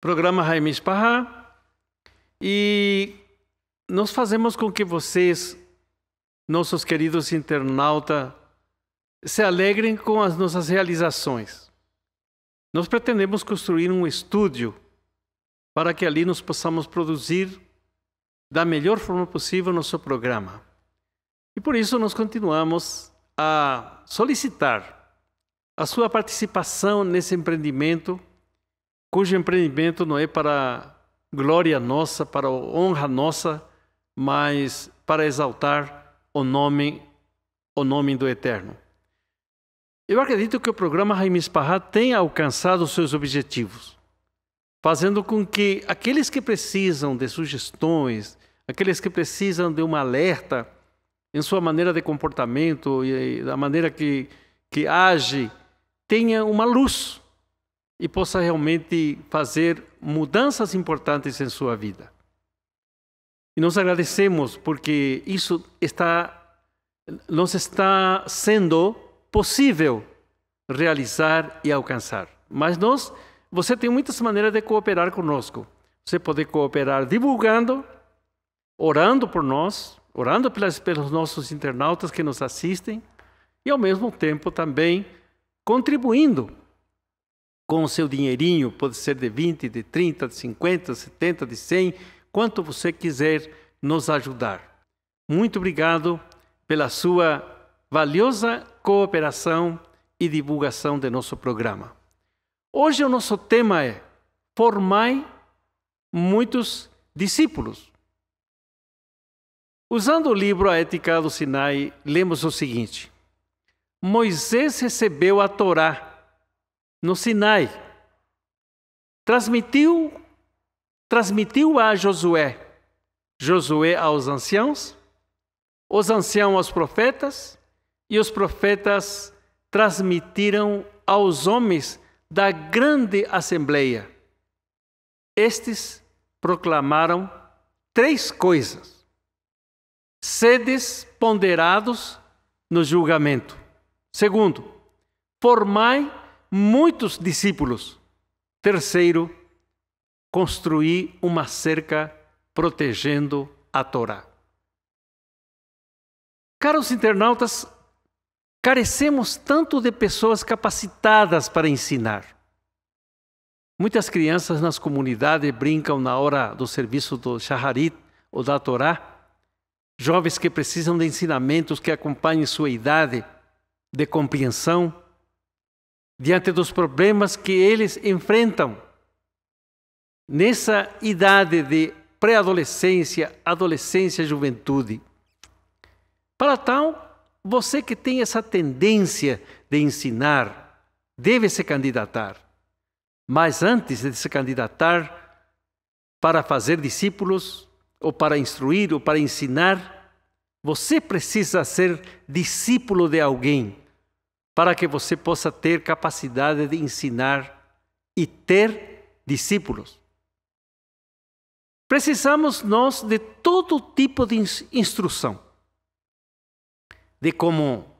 programa Jaime Esparra. e nós fazemos com que vocês, nossos queridos internautas, se alegrem com as nossas realizações. Nós pretendemos construir um estúdio para que ali nós possamos produzir da melhor forma possível nosso programa. E por isso nós continuamos a solicitar a sua participação nesse empreendimento cujo empreendimento não é para glória nossa, para honra nossa, mas para exaltar o nome, o nome do Eterno. Eu acredito que o programa Raimes Parra tem alcançado seus objetivos, fazendo com que aqueles que precisam de sugestões, aqueles que precisam de um alerta em sua maneira de comportamento e da maneira que, que age, tenha uma luz e possa realmente fazer mudanças importantes em sua vida. E nós agradecemos porque isso está, nos está sendo possível realizar e alcançar. Mas nós, você tem muitas maneiras de cooperar conosco. Você pode cooperar divulgando, orando por nós, orando pelas, pelos nossos internautas que nos assistem e, ao mesmo tempo, também contribuindo com o seu dinheirinho, pode ser de 20, de 30, de 50, de 70, de 100, quanto você quiser nos ajudar. Muito obrigado pela sua valiosa cooperação e divulgação de nosso programa. Hoje o nosso tema é Formai muitos discípulos. Usando o livro A Ética do Sinai, lemos o seguinte: Moisés recebeu a Torá no Sinai, transmitiu transmitiu a Josué, Josué aos anciãos, os anciãos aos profetas, e os profetas transmitiram aos homens da grande assembleia. Estes proclamaram três coisas: sedes ponderados no julgamento. Segundo, formai muitos discípulos. Terceiro, construir uma cerca protegendo a Torá. Caros internautas, carecemos tanto de pessoas capacitadas para ensinar. Muitas crianças nas comunidades brincam na hora do serviço do Shaharit ou da Torá. Jovens que precisam de ensinamentos que acompanhem sua idade de compreensão diante dos problemas que eles enfrentam. Nessa idade de pré-adolescência, adolescência, juventude. Para tal, você que tem essa tendência de ensinar, deve se candidatar. Mas antes de se candidatar para fazer discípulos, ou para instruir, ou para ensinar, você precisa ser discípulo de alguém para que você possa ter capacidade de ensinar e ter discípulos. Precisamos nós de todo tipo de instrução, de como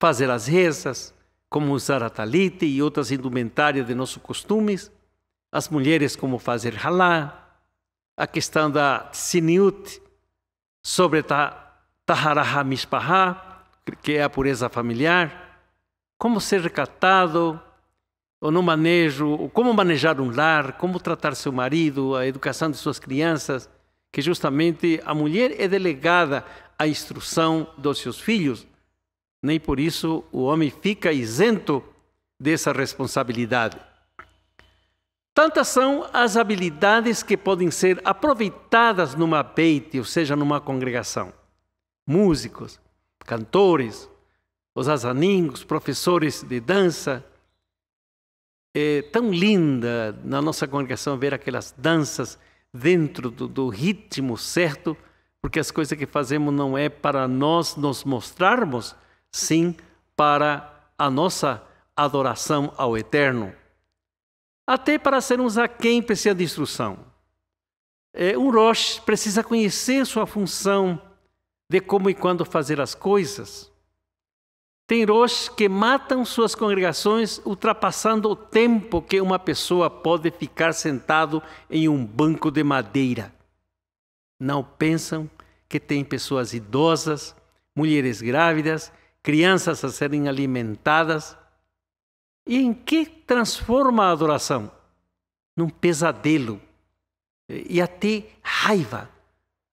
fazer as rezas, como usar a talite e outras indumentárias de nossos costumes, as mulheres como fazer halá, a questão da tsiniut, sobre Taharaha Mishpahá, que é a pureza familiar, como ser recatado ou no manejo, como manejar um lar, como tratar seu marido, a educação de suas crianças, que justamente a mulher é delegada à instrução dos seus filhos. Nem por isso o homem fica isento dessa responsabilidade. Tantas são as habilidades que podem ser aproveitadas numa peite, ou seja, numa congregação. Músicos, cantores, os azaningos, professores de dança. É tão linda na nossa congregação ver aquelas danças dentro do, do ritmo certo, porque as coisas que fazemos não é para nós nos mostrarmos, sim para a nossa adoração ao Eterno. Até para sermos a quem precisa de instrução. É, um Rosh precisa conhecer sua função de como e quando fazer as coisas. Tem hoje que matam suas congregações ultrapassando o tempo que uma pessoa pode ficar sentado em um banco de madeira. Não pensam que tem pessoas idosas, mulheres grávidas, crianças a serem alimentadas. E em que transforma a adoração? Num pesadelo e até raiva.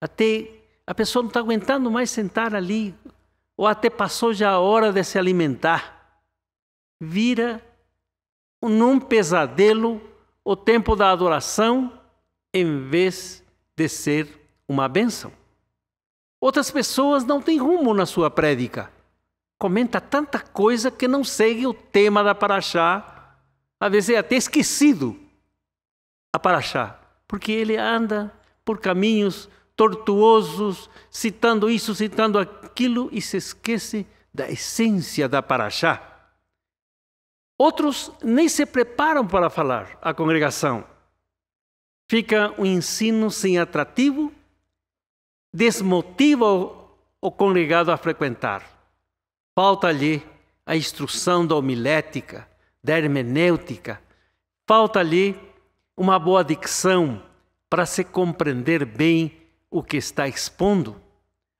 Até a pessoa não está aguentando mais sentar ali ou até passou já a hora de se alimentar, vira num pesadelo o tempo da adoração em vez de ser uma bênção. Outras pessoas não têm rumo na sua prédica. Comenta tanta coisa que não segue o tema da paraxá. Às vezes é até esquecido a paraxá, porque ele anda por caminhos tortuosos, citando isso, citando aquilo, e se esquece da essência da Paraxá. Outros nem se preparam para falar à congregação. Fica um ensino sem atrativo, desmotiva o congregado a frequentar. Falta-lhe a instrução da homilética, da hermenêutica, falta-lhe uma boa dicção para se compreender bem o que está expondo.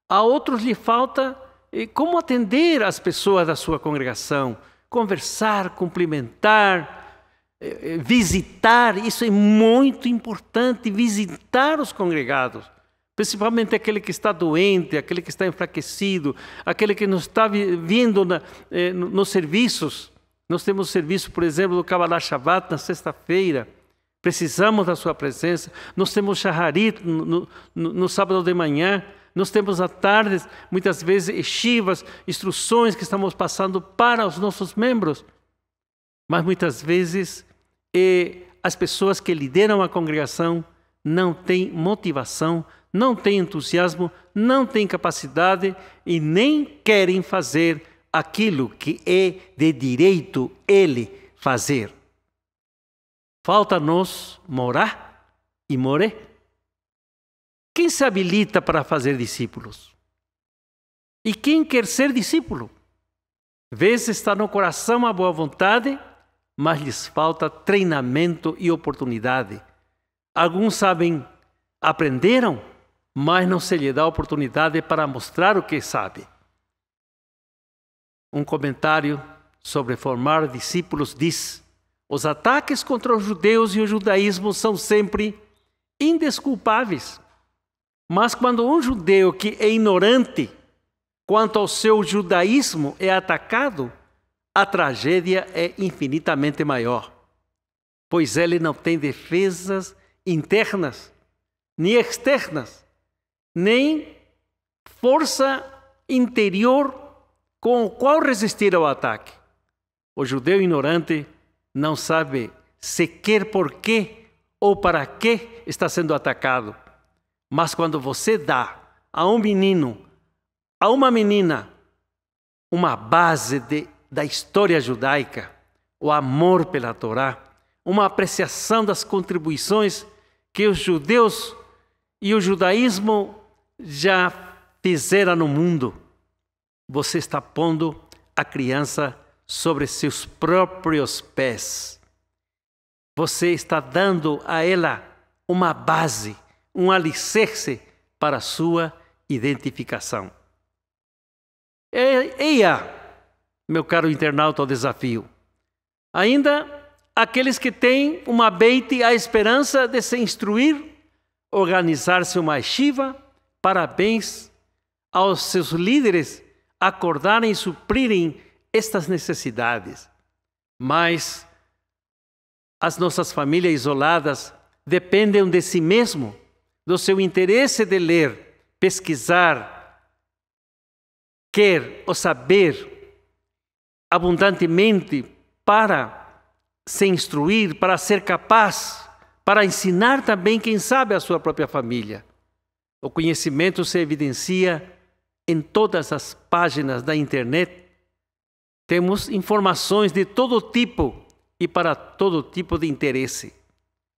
A outros lhe falta eh, como atender as pessoas da sua congregação, conversar, cumprimentar, eh, eh, visitar. Isso é muito importante, visitar os congregados, principalmente aquele que está doente, aquele que está enfraquecido, aquele que não está vindo na, nos serviços. Nós temos o serviço, por exemplo, do Kabbalah Shabbat na sexta-feira. Precisamos da sua presença. Nós temos charrarito no, no, no, sábado de manhã. Nós temos à tarde, muitas vezes, shivas, instruções que estamos passando para os nossos membros. Mas muitas vezes eh, as pessoas que lideram a congregação não têm motivação, não têm entusiasmo, não têm capacidade e nem querem fazer aquilo que é de direito ele fazer. Falta-nos morar e more. Quem se habilita para fazer discípulos? E quem quer ser discípulo? Vez está no coração a boa vontade, mas lhes falta treinamento e oportunidade. Alguns sabem, aprenderam, mas não se lhe dá oportunidade para mostrar o que sabe. Um comentário sobre formar discípulos diz: os ataques contra os judeus e o judaísmo são sempre indesculpáveis. Mas quando um judeu que é ignorante quanto ao seu judaísmo é atacado, a tragédia é infinitamente maior, pois ele não tem defesas internas, nem externas, nem força interior com o qual resistir ao ataque. O judeu ignorante não sabe sequer por quê ou para que está sendo atacado. Mas quando você dá a um menino, a uma menina, uma base de, da história judaica, o amor pela Torá, uma apreciação das contribuições que os judeus e o judaísmo já fizeram no mundo, você está pondo a criança sobre seus próprios pés. Você está dando a ela uma base, um alicerce para sua identificação. Eia, meu caro internauta, ao desafio. Ainda aqueles que têm uma beite a esperança de se instruir, organizar-se uma shiva, parabéns aos seus líderes acordarem e suprirem estas necessidades, mas as nossas famílias isoladas dependem de si mesmo, do seu interesse de ler, pesquisar, quer ou saber abundantemente para se instruir, para ser capaz, para ensinar também, quem sabe, a sua própria família. O conhecimento se evidencia em todas as páginas da internet temos informações de todo tipo e para todo tipo de interesse.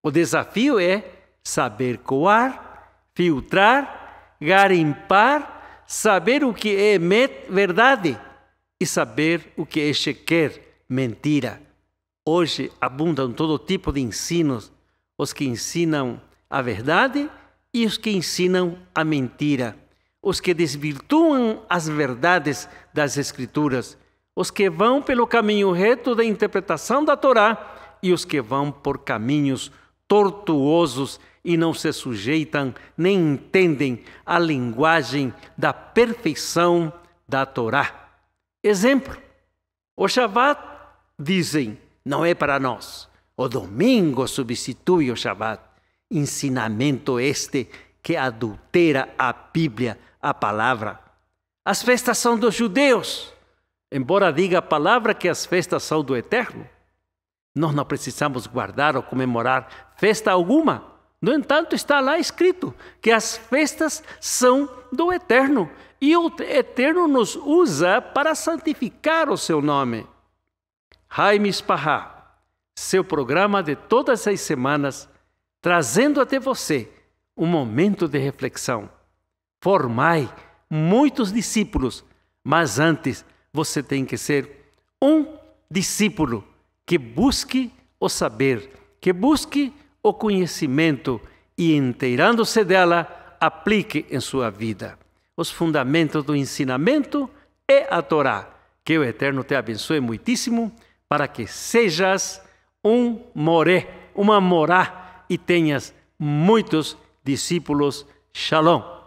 O desafio é saber coar, filtrar, garimpar, saber o que é verdade e saber o que é chequer mentira. Hoje abundam todo tipo de ensinos, os que ensinam a verdade e os que ensinam a mentira, os que desvirtuam as verdades das Escrituras os que vão pelo caminho reto da interpretação da Torá e os que vão por caminhos tortuosos e não se sujeitam nem entendem a linguagem da perfeição da Torá. Exemplo: o Shabat, dizem, não é para nós. O domingo substitui o Shabat. Ensinamento este que adultera a Bíblia, a palavra. As festas são dos judeus. Embora diga a palavra que as festas são do eterno, nós não precisamos guardar ou comemorar festa alguma. No entanto, está lá escrito que as festas são do eterno e o eterno nos usa para santificar o seu nome. Jaime Esparrá, seu programa de todas as semanas, trazendo até você um momento de reflexão. Formai muitos discípulos, mas antes, você tem que ser um discípulo que busque o saber, que busque o conhecimento e, inteirando-se dela, aplique em sua vida os fundamentos do ensinamento e é a Torá. Que o Eterno te abençoe muitíssimo para que sejas um moré, uma morá e tenhas muitos discípulos. Shalom.